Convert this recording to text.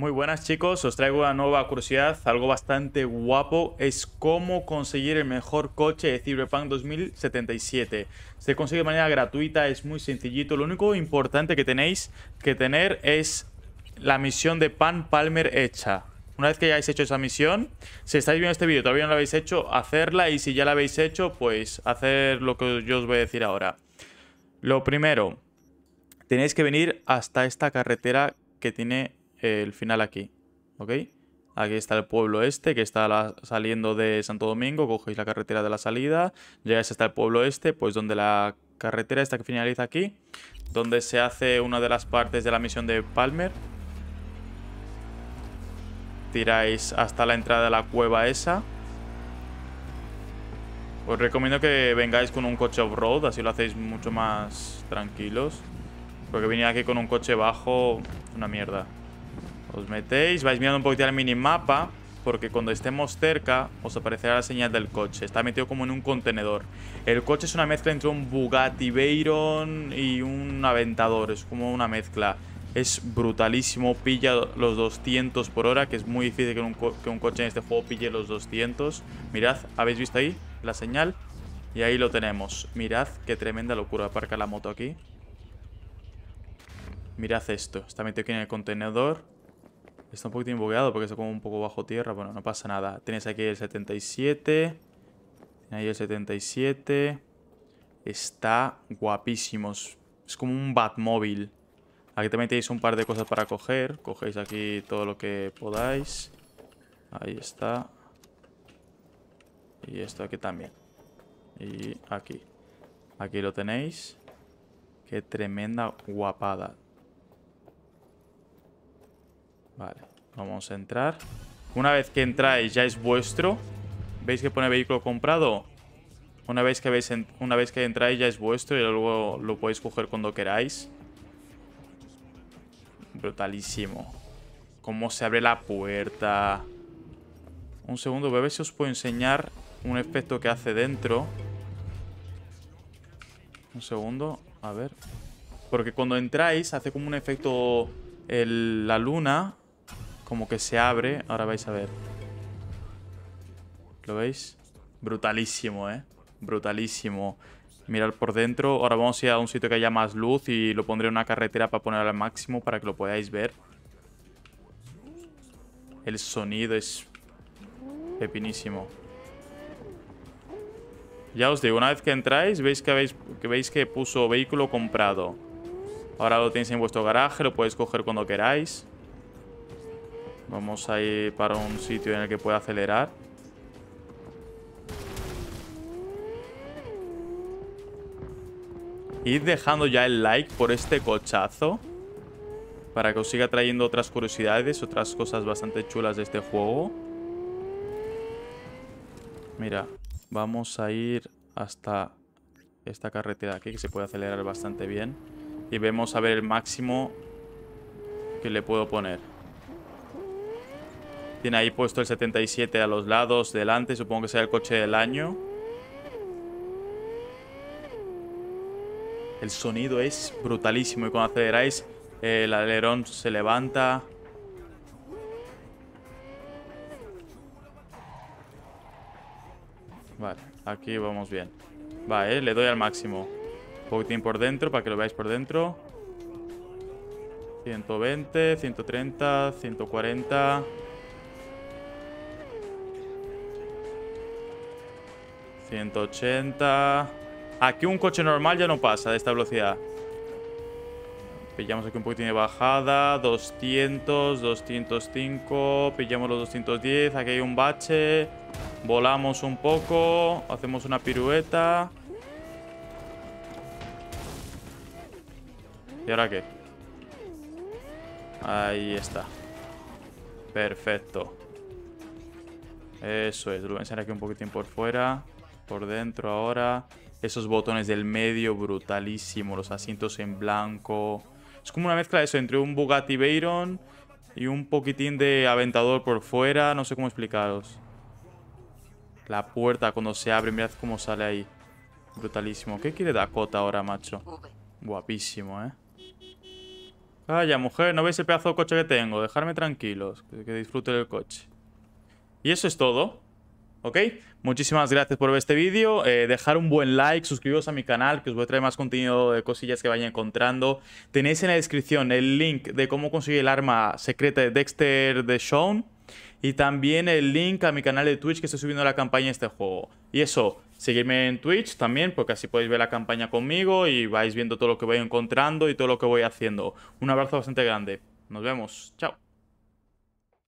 Muy buenas chicos, os traigo una nueva curiosidad, algo bastante guapo, es cómo conseguir el mejor coche de Cyberpunk 2077. Se consigue de manera gratuita, es muy sencillito, lo único importante que tenéis que tener es la misión de Pan Palmer hecha. Una vez que hayáis hecho esa misión, si estáis viendo este vídeo todavía no la habéis hecho, hacerla y si ya la habéis hecho, pues hacer lo que yo os voy a decir ahora. Lo primero, tenéis que venir hasta esta carretera que tiene el final aquí, ¿ok? Aquí está el pueblo este que está saliendo de Santo Domingo, cogéis la carretera de la salida, llegáis hasta el pueblo este, pues donde la carretera esta que finaliza aquí, donde se hace una de las partes de la misión de Palmer. Tiráis hasta la entrada de la cueva esa. Os recomiendo que vengáis con un coche off-road, así lo hacéis mucho más tranquilos. Porque venir aquí con un coche bajo, una mierda. Os metéis, vais mirando un poquito el minimapa porque cuando estemos cerca os aparecerá la señal del coche. Está metido como en un contenedor. El coche es una mezcla entre un Bugatti Veyron y un Aventador. Es como una mezcla. Es brutalísimo, pilla los 200 por hora, que es muy difícil que un, que un coche en este juego pille los 200. Mirad, ¿habéis visto ahí la señal? Y ahí lo tenemos. Mirad qué tremenda locura. Aparca la moto aquí. Mirad esto. Está metido aquí en el contenedor. Está un poquito bugueado porque está como un poco bajo tierra. Bueno, no pasa nada. Tienes aquí el 77. ahí el 77. Está guapísimos, Es como un Batmóvil. Aquí también tenéis un par de cosas para coger. Cogéis aquí todo lo que podáis. Ahí está. Y esto aquí también. Y aquí. Aquí lo tenéis. Qué tremenda guapada. Vale, vamos a entrar. Una vez que entráis ya es vuestro. ¿Veis que pone vehículo comprado? Una vez que, una vez que entráis ya es vuestro y luego lo podéis coger cuando queráis. Brutalísimo. Cómo se abre la puerta. Un segundo, bebé a ver si os puedo enseñar un efecto que hace dentro. Un segundo, a ver. Porque cuando entráis hace como un efecto el, la luna como que se abre. Ahora vais a ver. ¿Lo veis? Brutalísimo, ¿eh? Brutalísimo. Mirar por dentro. Ahora vamos a ir a un sitio que haya más luz y lo pondré en una carretera para poner al máximo para que lo podáis ver. El sonido es pepinísimo. Ya os digo, una vez que entráis, veis que veis que puso vehículo comprado. Ahora lo tenéis en vuestro garaje, lo podéis coger cuando queráis. Vamos a ir para un sitio en el que pueda acelerar. Id dejando ya el like por este cochazo. Para que os siga trayendo otras curiosidades, otras cosas bastante chulas de este juego. Mira, vamos a ir hasta esta carretera aquí que se puede acelerar bastante bien. Y vemos a ver el máximo que le puedo poner. Tiene ahí puesto el 77 a los lados, delante. Supongo que sea el coche del año. El sonido es brutalísimo. Y cuando aceleráis, el alerón se levanta. Vale, aquí vamos bien. Vale, le doy al máximo. Un poquitín por dentro para que lo veáis por dentro. 120, 130, 140... 180. Aquí un coche normal ya no pasa de esta velocidad. Pillamos aquí un poquitín de bajada. 200, 205. Pillamos los 210. Aquí hay un bache. Volamos un poco. Hacemos una pirueta. ¿Y ahora qué? Ahí está. Perfecto. Eso es. Lo voy aquí un poquitín por fuera por dentro ahora. Esos botones del medio, brutalísimo. Los asientos en blanco. Es como una mezcla de eso entre un Bugatti Veyron y un poquitín de aventador por fuera. No sé cómo explicaros. La puerta cuando se abre, mirad cómo sale ahí. Brutalísimo. ¿Qué quiere Dakota ahora, macho? Guapísimo, ¿eh? Vaya, mujer, ¿no veis el pedazo de coche que tengo? Dejarme tranquilos, que disfrute del coche. Y eso es todo. ¿Ok? Muchísimas gracias por ver este vídeo. Eh, dejar un buen like, suscribiros a mi canal, que os voy a traer más contenido de cosillas que vaya encontrando. Tenéis en la descripción el link de cómo conseguir el arma secreta de Dexter de Shawn. Y también el link a mi canal de Twitch que estoy subiendo la campaña de este juego. Y eso, seguirme en Twitch también, porque así podéis ver la campaña conmigo y vais viendo todo lo que voy encontrando y todo lo que voy haciendo. Un abrazo bastante grande. Nos vemos. Chao.